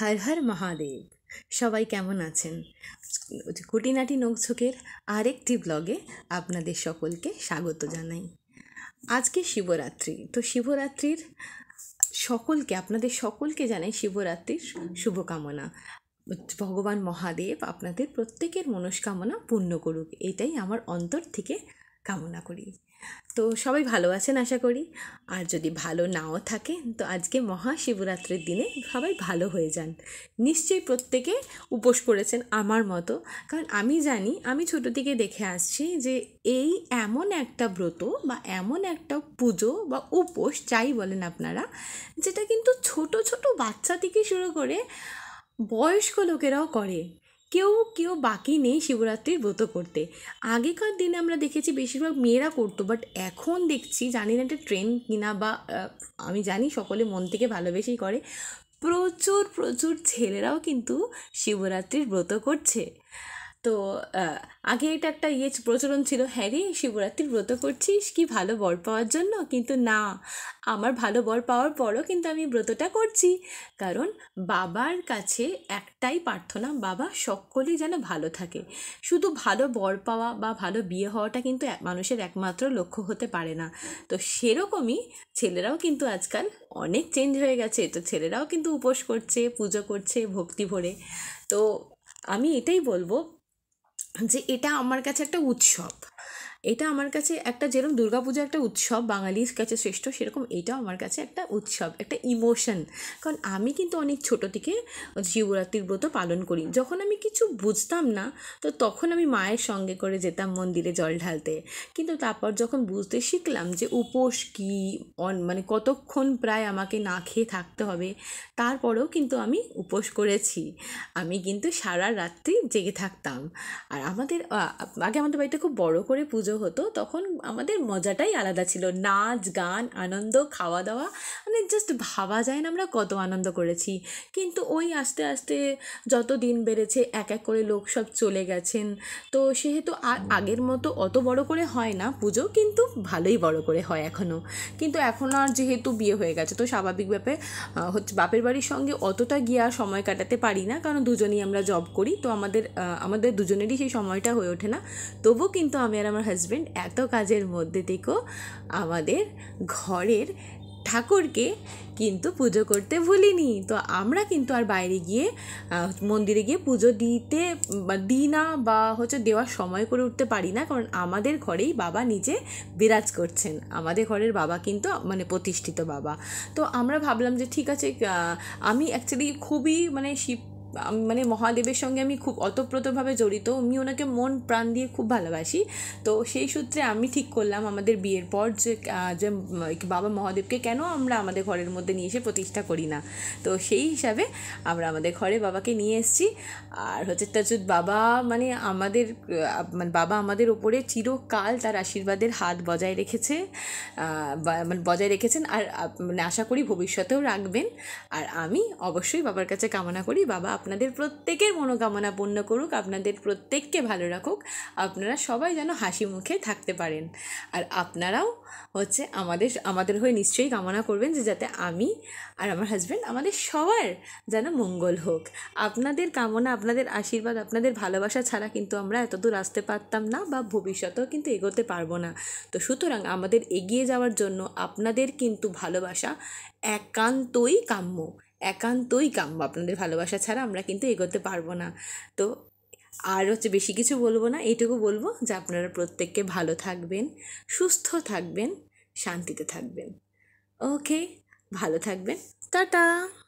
হর হর মহাদেব সবাই কেমন আছেন খুঁটিনাটি নৌঝোঁকের আরেকটি ব্লগে আপনাদের সকলকে স্বাগত জানাই আজকে শিবরাত্রি তো শিবরাত্রির সকলকে আপনাদের সকলকে জানাই শিবরাত্রির শুভকামনা ভগবান মহাদেব আপনাদের প্রত্যেকের মনস্কামনা পূর্ণ করুক এটাই আমার অন্তর থেকে কামনা করি তো সবাই ভালো আছেন আশা করি আর যদি ভালো নাও থাকে তো আজকে মহাশিবরাত্রির দিনে সবাই ভালো হয়ে যান নিশ্চয়ই প্রত্যেকে উপোস করেছেন আমার মতো কারণ আমি জানি আমি ছোটো থেকে দেখে আসছি যে এই এমন একটা ব্রত বা এমন একটা পুজো বা উপোস যাই বলেন আপনারা যেটা কিন্তু ছোট ছোট বাচ্চা থেকে শুরু করে বয়স্ক লোকেরাও করে কেউ কেউ বাকি নেই শিবরাত্রির ব্রত করতে আগেকার দিনে আমরা দেখেছি বেশিরভাগ মেয়েরা করতো বাট এখন দেখছি জানি না এটা ট্রেন্ড কিনা বা আমি জানি সকলে মন থেকে ভালোবেসেই করে প্রচুর প্রচুর ছেলেরাও কিন্তু শিবরাত্রির ব্রত করছে তো আগে এটা একটা ইয়ে প্রচলন ছিল হ্যাঁ রে শিবরাত্রির ব্রত করছিস কি ভালো বর পাওয়ার জন্য কিন্তু না আমার ভালো বর পাওয়ার পরও কিন্তু আমি ব্রতটা করছি কারণ বাবার কাছে একটাই প্রার্থনা বাবা সকলেই যেন ভালো থাকে শুধু ভালো বর পাওয়া বা ভালো বিয়ে হওয়াটা কিন্তু মানুষের একমাত্র লক্ষ্য হতে পারে না তো সেরকমই ছেলেরাও কিন্তু আজকাল অনেক চেঞ্জ হয়ে গেছে তো ছেলেরাও কিন্তু উপোস করছে পুজো করছে ভক্তি ভরে তো আমি এটাই বলবো যে এটা আমার কাছে একটা উৎসব এটা আমার কাছে একটা যেরকম দুর্গাপূজা একটা উৎসব বাঙালির কাছে শ্রেষ্ঠ সেরকম এটাও আমার কাছে একটা উৎসব একটা ইমোশন কারণ আমি কিন্তু অনেক ছোট থেকে শিবরাত্রির ব্রত পালন করি যখন আমি কিছু বুঝতাম না তো তখন আমি মায়ের সঙ্গে করে যেতাম মন্দিরে জল ঢালতে কিন্তু তারপর যখন বুঝতে শিখলাম যে উপোস কী অন মানে কতক্ষণ প্রায় আমাকে না খেয়ে থাকতে হবে তারপরেও কিন্তু আমি উপোস করেছি আমি কিন্তু সারা রাত্রি জেগে থাকতাম আর আমাদের আগে আমাদের বাড়িটা খুব বড় করে পুজো হতো তখন আমাদের মজাটাই আলাদা ছিল নাচ গান আনন্দ খাওয়া দাওয়া মানে জাস্ট ভাবা যায় না আমরা কত আনন্দ করেছি কিন্তু ওই আস্তে আস্তে যত দিন বেড়েছে এক এক করে লোক সব চলে গেছেন তো সেহেতু আর আগের মতো অত বড় করে হয় না পুজো কিন্তু ভালোই বড় করে হয় এখনও কিন্তু এখন আর যেহেতু বিয়ে হয়ে গেছে তো স্বাভাবিক ব্যাপারে হচ্ছে বাপের বাড়ির সঙ্গে অতটা গিয়ে আর সময় কাটাতে পারি না কারণ দুজনেই আমরা জব করি তো আমাদের আমাদের দুজনেরই সেই সময়টা হয়ে ওঠে না তবু কিন্তু আমি আর আমার হাজব্যান্ড এত কাজে মাঝের মধ্যে থেকেও আমাদের ঘরের ঠাকুরকে কিন্তু পুজো করতে ভুলিনি তো আমরা কিন্তু আর বাইরে গিয়ে মন্দিরে গিয়ে পুজো দিতে দিই না বা হচ্ছে দেওয়ার সময় করে উঠতে পারি না কারণ আমাদের ঘরেই বাবা নিজে বিরাজ করছেন আমাদের ঘরের বাবা কিন্তু মানে প্রতিষ্ঠিত বাবা তো আমরা ভাবলাম যে ঠিক আছে আমি অ্যাকচুয়ালি খুবই মানে শিব মানে মহাদেবের সঙ্গে আমি খুব অতপ্রতভাবে জড়িত আমি ওনাকে মন প্রাণ দিয়ে খুব ভালোবাসি তো সেই সূত্রে আমি ঠিক করলাম আমাদের বিয়ের পর যে যে বাবা মহাদেবকে কেন আমরা আমাদের ঘরের মধ্যে নিয়ে এসে প্রতিষ্ঠা করি না তো সেই হিসাবে আমরা আমাদের ঘরে বাবাকে নিয়ে এসেছি আর হচ্ছে তাজুদ বাবা মানে আমাদের মানে বাবা আমাদের ওপরে চিরকাল তার আশীর্বাদের হাত বজায় রেখেছে মানে বজায় রেখেছেন আর মানে আশা করি ভবিষ্যতেও রাখবেন আর আমি অবশ্যই বাবার কাছে কামনা করি বাবা আপনাদের প্রত্যেকের মনোকামনা পূর্ণ করুক আপনাদের প্রত্যেককে ভালো রাখুক আপনারা সবাই যেন হাসি মুখে থাকতে পারেন আর আপনারাও হচ্ছে আমাদের আমাদের হয়ে নিশ্চয়ই কামনা করবেন যে যাতে আমি আর আমার হাজব্যান্ড আমাদের সবার যেন মঙ্গল হোক আপনাদের কামনা আপনাদের আশীর্বাদ আপনাদের ভালোবাসা ছাড়া কিন্তু আমরা এতদূর আসতে পারতাম না বা ভবিষ্যতেও কিন্তু এগোতে পারবো না তো সুতরাং আমাদের এগিয়ে যাওয়ার জন্য আপনাদের কিন্তু ভালোবাসা একান্তই কাম্য একান্তই কাম্য আপনাদের ভালোবাসা ছাড়া আমরা কিন্তু এগোতে পারবো না তো আর হচ্ছে বেশি কিছু বলবো না এইটুকু বলবো যে আপনারা প্রত্যেককে ভালো থাকবেন সুস্থ থাকবেন শান্তিতে থাকবেন ওকে ভালো থাকবেন টাটা